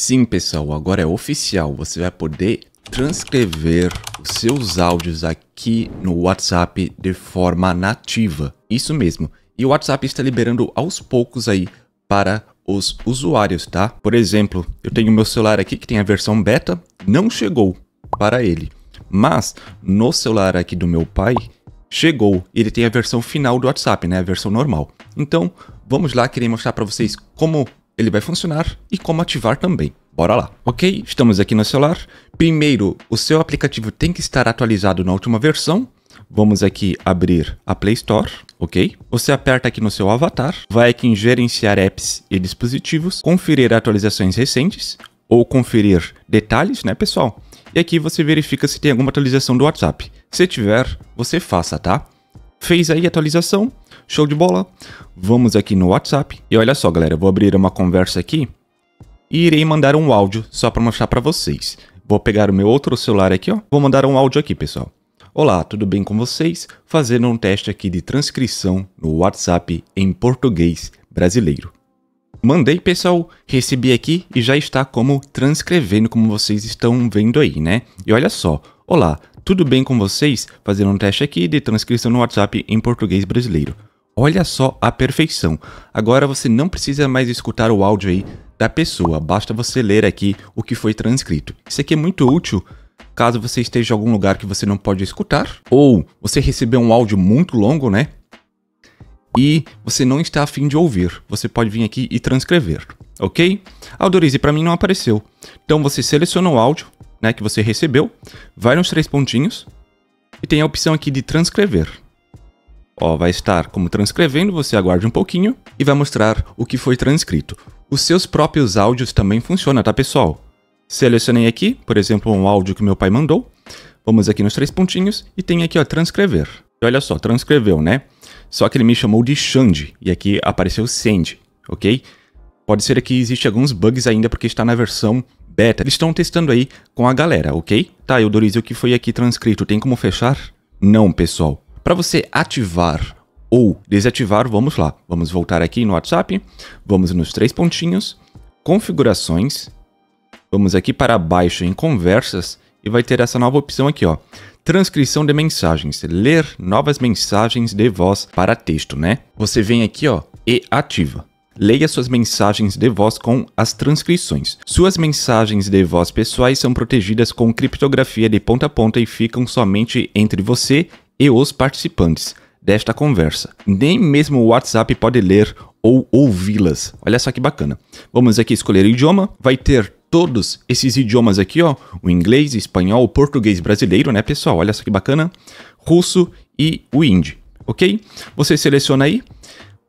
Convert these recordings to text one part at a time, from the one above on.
Sim, pessoal, agora é oficial. Você vai poder transcrever os seus áudios aqui no WhatsApp de forma nativa. Isso mesmo. E o WhatsApp está liberando aos poucos aí para os usuários, tá? Por exemplo, eu tenho meu celular aqui que tem a versão beta, não chegou para ele. Mas no celular aqui do meu pai chegou, ele tem a versão final do WhatsApp, né? A versão normal. Então, vamos lá, queria mostrar para vocês como ele vai funcionar e como ativar também. Bora lá. Ok, estamos aqui no celular. Primeiro, o seu aplicativo tem que estar atualizado na última versão. Vamos aqui abrir a Play Store, ok? Você aperta aqui no seu avatar, vai aqui em gerenciar apps e dispositivos, conferir atualizações recentes ou conferir detalhes, né pessoal? E aqui você verifica se tem alguma atualização do WhatsApp. Se tiver, você faça, tá? Fez aí a atualização, show de bola. Vamos aqui no WhatsApp. E olha só, galera, vou abrir uma conversa aqui e irei mandar um áudio só para mostrar para vocês. Vou pegar o meu outro celular aqui, ó. Vou mandar um áudio aqui, pessoal. Olá, tudo bem com vocês? Fazendo um teste aqui de transcrição no WhatsApp em português brasileiro. Mandei, pessoal, recebi aqui e já está como transcrevendo, como vocês estão vendo aí, né? E olha só, olá, tudo bem com vocês? Fazendo um teste aqui de transcrição no WhatsApp em português brasileiro. Olha só a perfeição. Agora você não precisa mais escutar o áudio aí da pessoa, basta você ler aqui o que foi transcrito. Isso aqui é muito útil caso você esteja em algum lugar que você não pode escutar, ou você recebeu um áudio muito longo, né? e você não está afim de ouvir, você pode vir aqui e transcrever, ok? Autorize para mim não apareceu. Então você seleciona o áudio né, que você recebeu, vai nos três pontinhos e tem a opção aqui de transcrever. Ó, vai estar como transcrevendo, você aguarde um pouquinho e vai mostrar o que foi transcrito. Os seus próprios áudios também funcionam, tá pessoal? Selecionei aqui, por exemplo, um áudio que meu pai mandou. Vamos aqui nos três pontinhos e tem aqui, ó, transcrever. E olha só, transcreveu, né? só que ele me chamou de Xande, e aqui apareceu Sandy, ok? Pode ser que existe alguns bugs ainda porque está na versão beta. Eles estão testando aí com a galera, ok? Tá, eu Doris, o que foi aqui transcrito? Tem como fechar? Não, pessoal. Para você ativar ou desativar, vamos lá. Vamos voltar aqui no WhatsApp, vamos nos três pontinhos, configurações, vamos aqui para baixo em conversas e vai ter essa nova opção aqui, ó. Transcrição de mensagens, ler novas mensagens de voz para texto, né? Você vem aqui, ó, e ativa. Leia suas mensagens de voz com as transcrições. Suas mensagens de voz pessoais são protegidas com criptografia de ponta a ponta e ficam somente entre você e os participantes desta conversa. Nem mesmo o WhatsApp pode ler ou ouvi-las. Olha só que bacana. Vamos aqui escolher o idioma. Vai ter todos esses idiomas aqui, ó, o inglês, espanhol, o português brasileiro, né, pessoal? Olha só que bacana. Russo e o hindi, OK? Você seleciona aí,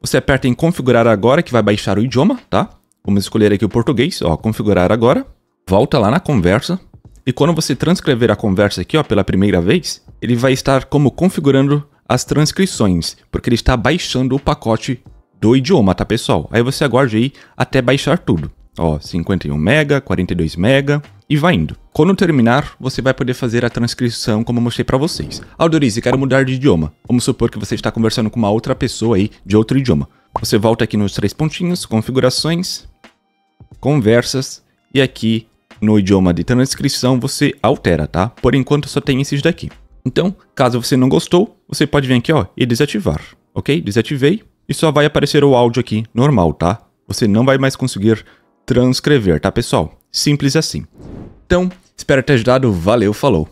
você aperta em configurar agora que vai baixar o idioma, tá? Vamos escolher aqui o português, ó, configurar agora. Volta lá na conversa, e quando você transcrever a conversa aqui ó, pela primeira vez, ele vai estar como configurando as transcrições, porque ele está baixando o pacote do idioma, tá pessoal? Aí você aguarde aí até baixar tudo. Ó, 51 mega, 42 mega e vai indo. Quando terminar, você vai poder fazer a transcrição como eu mostrei para vocês. Aldorize, quero mudar de idioma. Vamos supor que você está conversando com uma outra pessoa aí de outro idioma. Você volta aqui nos três pontinhos, configurações, conversas e aqui no idioma de transcrição você altera, tá? Por enquanto só tem esses daqui. Então, caso você não gostou, você pode vir aqui ó, e desativar, ok? Desativei e só vai aparecer o áudio aqui normal, tá? Você não vai mais conseguir transcrever, tá pessoal? Simples assim. Então, espero ter ajudado, valeu, falou!